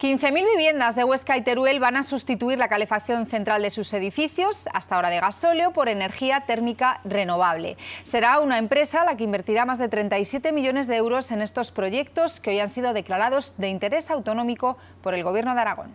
15.000 viviendas de Huesca y Teruel van a sustituir la calefacción central de sus edificios, hasta ahora de gasóleo, por energía térmica renovable. Será una empresa la que invertirá más de 37 millones de euros en estos proyectos que hoy han sido declarados de interés autonómico por el Gobierno de Aragón.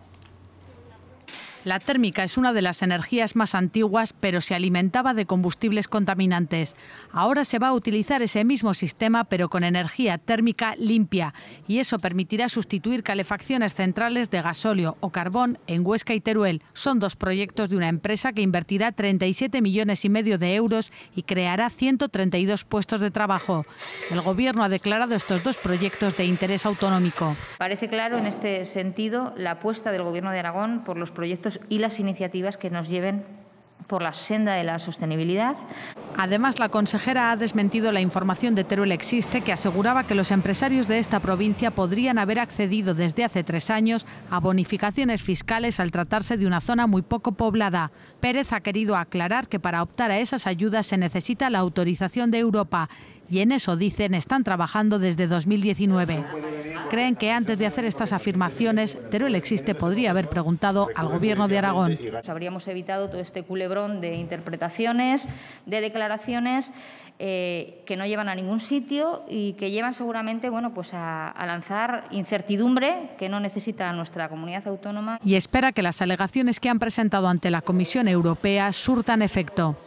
La térmica es una de las energías más antiguas, pero se alimentaba de combustibles contaminantes. Ahora se va a utilizar ese mismo sistema, pero con energía térmica limpia, y eso permitirá sustituir calefacciones centrales de gasóleo o carbón en Huesca y Teruel. Son dos proyectos de una empresa que invertirá 37 millones y medio de euros y creará 132 puestos de trabajo. El Gobierno ha declarado estos dos proyectos de interés autonómico. Parece claro en este sentido la apuesta del Gobierno de Aragón por los proyectos y las iniciativas que nos lleven por la senda de la sostenibilidad. Además, la consejera ha desmentido la información de Teruel Existe que aseguraba que los empresarios de esta provincia podrían haber accedido desde hace tres años a bonificaciones fiscales al tratarse de una zona muy poco poblada. Pérez ha querido aclarar que para optar a esas ayudas se necesita la autorización de Europa y en eso, dicen, están trabajando desde 2019. Creen que antes de hacer estas afirmaciones, Teruel Existe podría haber preguntado al Gobierno de Aragón. Habríamos evitado todo este culebrón de interpretaciones, de declaraciones eh, que no llevan a ningún sitio y que llevan seguramente bueno, pues a, a lanzar incertidumbre que no necesita nuestra comunidad autónoma. Y espera que las alegaciones que han presentado ante la Comisión Europea surtan efecto.